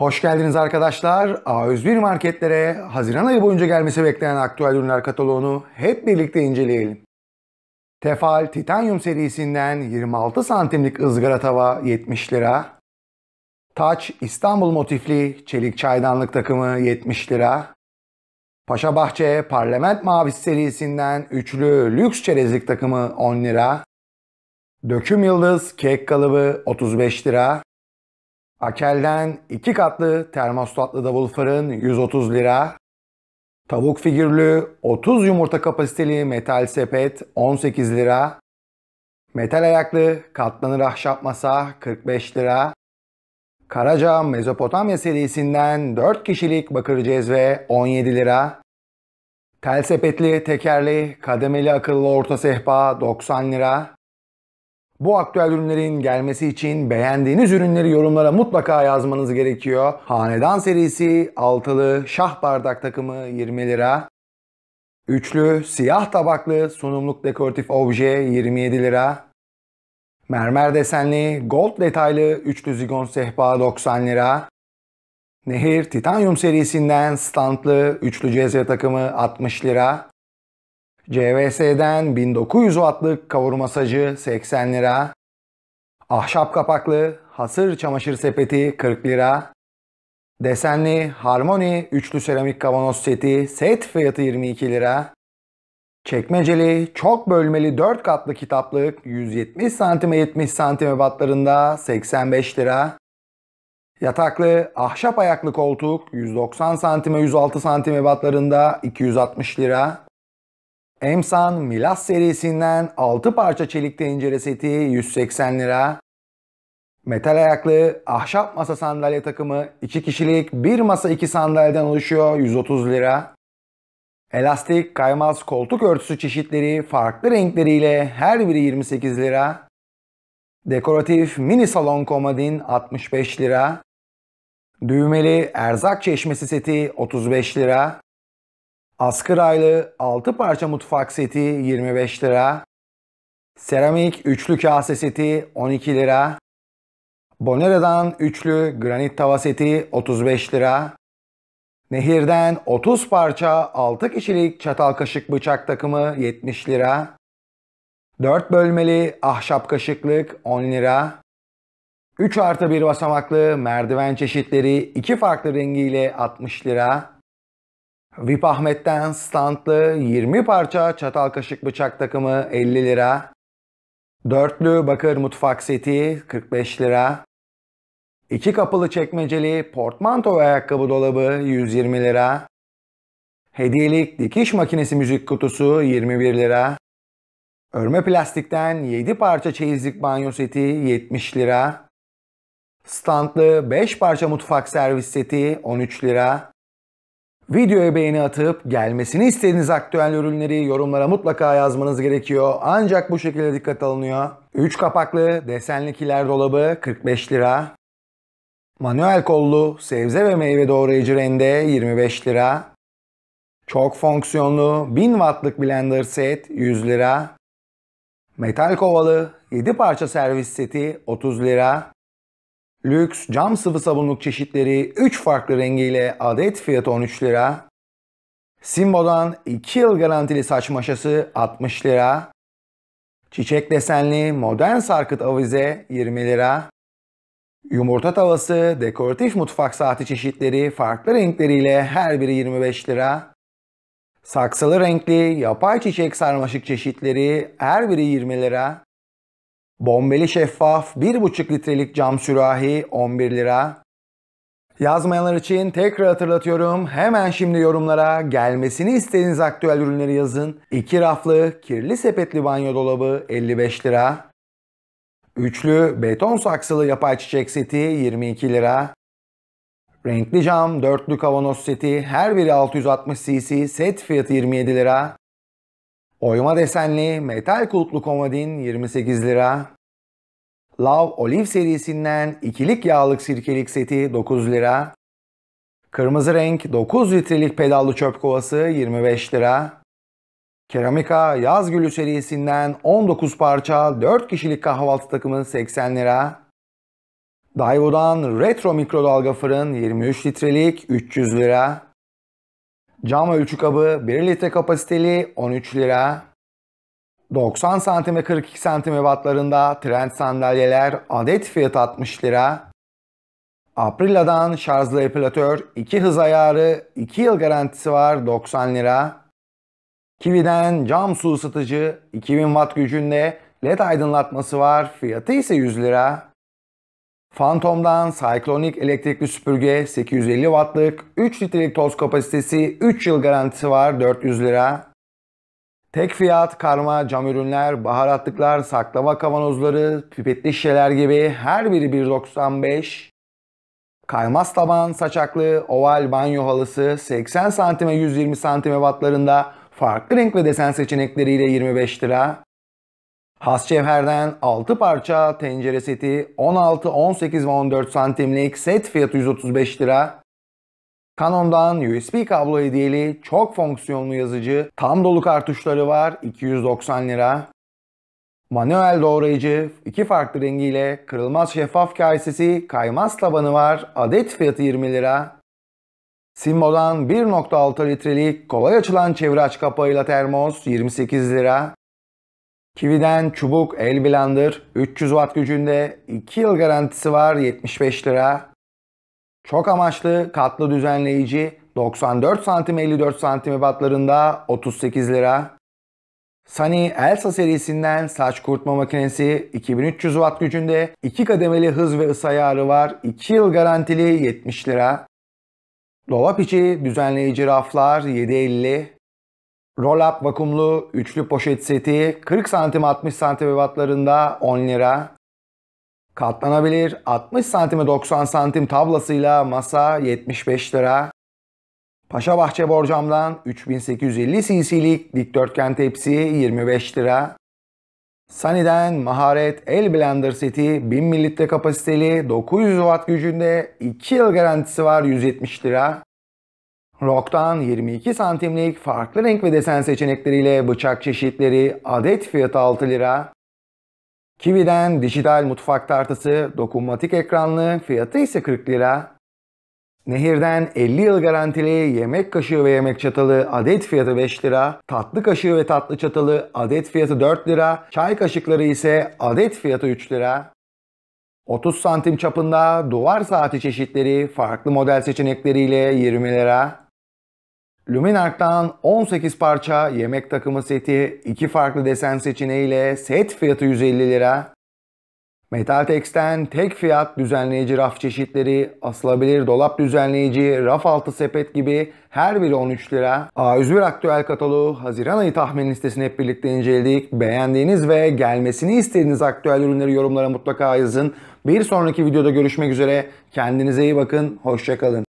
Hoş geldiniz arkadaşlar. A101 marketlere Haziran ayı boyunca gelmesi bekleyen aktüel ürünler kataloğunu hep birlikte inceleyelim. Tefal Titanium serisinden 26 santimlik ızgara tava 70 lira. Taç İstanbul motifli çelik çaydanlık takımı 70 lira. Paşa Bahçe Parlament Mavisi serisinden üçlü lüks çerezlik takımı 10 lira. Döküm Yıldız kek kalıbı 35 lira. Akel'den iki katlı termostatlı davul fırın 130 lira. Tavuk figürlü 30 yumurta kapasiteli metal sepet 18 lira. Metal ayaklı katlanır ahşap masa 45 lira. Karaca Mezopotamya serisinden 4 kişilik bakır cezve 17 lira. Tel sepetli, tekerli, kademeli akıllı orta sehpa 90 lira. Bu aktüel ürünlerin gelmesi için beğendiğiniz ürünleri yorumlara mutlaka yazmanız gerekiyor. Hanedan serisi, altılı, şah bardak takımı 20 lira. Üçlü, siyah tabaklı, sunumluk dekoratif obje 27 lira. Mermer desenli, gold detaylı üçlü zigon sehpa 90 lira. Nehir titanyum serisinden standlı üçlü cezve takımı 60 lira. CVS'den 1900 wattlık kavurma kavurmasacı 80 lira. Ahşap kapaklı hasır çamaşır sepeti 40 lira. Desenli Harmony üçlü seramik kavanoz seti set fiyatı 22 lira. Çekmeceli çok bölmeli 4 katlı kitaplık 170 santime 70 cm batlarında 85 lira. Yataklı ahşap ayaklı koltuk 190 santime 106 cm batlarında 260 lira. Emsan Milas serisinden 6 parça çelik tencere seti 180 lira. Metal ayaklı ahşap masa sandalye takımı 2 kişilik 1 masa 2 sandalyeden oluşuyor 130 lira. Elastik kaymaz koltuk örtüsü çeşitleri farklı renkleriyle her biri 28 lira. Dekoratif mini salon komodin 65 lira. Düğmeli erzak çeşmesi seti 35 lira. Askır aylığı 6 parça mutfak seti 25 lira. Seramik üçlü kase seti 12 lira. Bonera'dan üçlü granit tava seti 35 lira. Nehir'den 30 parça 6 kişilik çatal kaşık bıçak takımı 70 lira. 4 bölmeli ahşap kaşıklık 10 lira. 3 artı 1 basamaklı merdiven çeşitleri 2 farklı rengiyle 60 lira. VIP Ahmet'ten standlı 20 parça çatal kaşık bıçak takımı 50 lira. Dörtlü bakır mutfak seti 45 lira. İki kapılı çekmeceli portmanto ve ayakkabı dolabı 120 lira. Hediyelik dikiş makinesi müzik kutusu 21 lira. Örme plastikten 7 parça çeyizlik banyo seti 70 lira. Standlı 5 parça mutfak servis seti 13 lira. Videoya beğeni atıp gelmesini istediğiniz aktüel ürünleri yorumlara mutlaka yazmanız gerekiyor. Ancak bu şekilde dikkat alınıyor. 3 kapaklı desenli kiler dolabı 45 lira. Manuel kollu sebze ve meyve doğrayıcı rende 25 lira. Çok fonksiyonlu 1000 wattlık blender set 100 lira. Metal kovalı 7 parça servis seti 30 lira. Lüks cam sıvı sabunluk çeşitleri 3 farklı rengiyle adet fiyatı 13 lira. Simbo'dan 2 yıl garantili saç maşası 60 lira. Çiçek desenli modern sarkıt avize 20 lira. Yumurta tavası, dekoratif mutfak saati çeşitleri farklı renkleriyle her biri 25 lira. Saksılı renkli yapay çiçek sarmaşık çeşitleri her biri 20 lira. Bombeli şeffaf 1,5 litrelik cam sürahi 11 lira. Yazmayanlar için tekrar hatırlatıyorum. Hemen şimdi yorumlara gelmesini istediğiniz aktüel ürünleri yazın. 2 raflı kirli sepetli banyo dolabı 55 lira. Üçlü beton saksılı yapay çiçek seti 22 lira. Renkli cam dörtlü kavanoz seti her biri 660 cc set fiyatı 27 lira. Oyma desenli metal kulplu komodin 28 lira. Love Olive serisinden ikilik yağlık sirkelik seti 9 lira. Kırmızı renk 9 litrelik pedallı çöp kovası 25 lira. Keramika Yaz Gülü serisinden 19 parça 4 kişilik kahvaltı takımı 80 lira. Daiwo'dan retro mikrodalga fırın 23 litrelik 300 lira. Cam ölçü kabı 1 litre kapasiteli 13 lira. 90 santim ve 42 santim wattlarında trend sandalyeler adet fiyat 60 lira. Apriladan şarjlı epilatör 2 hız ayarı 2 yıl garantisi var 90 lira. Kiwi'den cam su ısıtıcı 2000 watt gücünde led aydınlatması var fiyatı ise 100 lira. Phantom'dan Cyclonic elektrikli süpürge 850 wattlık 3 litrelik toz kapasitesi 3 yıl garantisi var 400 lira. Tek fiyat, karma, cam ürünler, baharatlıklar, saklama kavanozları, pipetli şişeler gibi her biri 1.95. Kaymaz taban, saçaklı, oval banyo halısı 80 santime 120 santime batlarında farklı renk ve desen seçenekleriyle 25 lira. Has cevherden 6 parça tencere seti 16, 18 ve 14 santimlik set fiyatı 135 lira. Canon'dan USB kablo hediyeli çok fonksiyonlu yazıcı, tam dolu kartuşları var 290 lira. Manuel doğrayıcı, iki farklı rengiyle kırılmaz şeffaf kasesi, kaymaz tabanı var, adet fiyatı 20 lira. Simbo'dan 1.6 litrelik kolay açılan çevre aç kapağıyla termos 28 lira. Kiwi'den çubuk el blender 300 watt gücünde 2 yıl garantisi var 75 lira. Çok amaçlı katlı düzenleyici 94 santim 54 santim ebatlarında 38 lira. Sunny Elsa serisinden saç kurutma makinesi 2300 watt gücünde 2 kademeli hız ve ısı ayarı var. 2 yıl garantili 70 lira. Dolap içi düzenleyici raflar 7.50. Roll-up vakumlu üçlü poşet seti 40 santim 60 santim ebatlarında 10 lira katlanabilir. 60 santime 90 santim tablasıyla masa 75 lira. Paşabahçe borcamdan 3850 cc'lik dikdörtgen tepsi 25 lira. Sunny'den Maharet El Blender seti 1000 mililitre kapasiteli 900 watt gücünde 2 yıl garantisi var 170 lira. Rock'tan 22 santimlik farklı renk ve desen seçenekleriyle bıçak çeşitleri adet fiyatı 6 lira. Kiwi'den dijital mutfak tartısı, dokunmatik ekranlı, fiyatı ise 40 lira. Nehir'den 50 yıl garantili yemek kaşığı ve yemek çatalı adet fiyatı 5 lira. Tatlı kaşığı ve tatlı çatalı adet fiyatı 4 lira. Çay kaşıkları ise adet fiyatı 3 lira. 30 santim çapında duvar saati çeşitleri farklı model seçenekleriyle 20 lira. Luminark'tan 18 parça yemek takımı seti, iki farklı desen seçeneğiyle set fiyatı 150 lira. Metaltex'ten tek fiyat düzenleyici raf çeşitleri, asılabilir dolap düzenleyici, raf altı sepet gibi her biri 13 lira. A101 aktüel kataloğu Haziran ayı tahmin listesini hep birlikte inceledik. Beğendiğiniz ve gelmesini istediğiniz aktüel ürünleri yorumlara mutlaka yazın. Bir sonraki videoda görüşmek üzere. Kendinize iyi bakın. Hoşçakalın.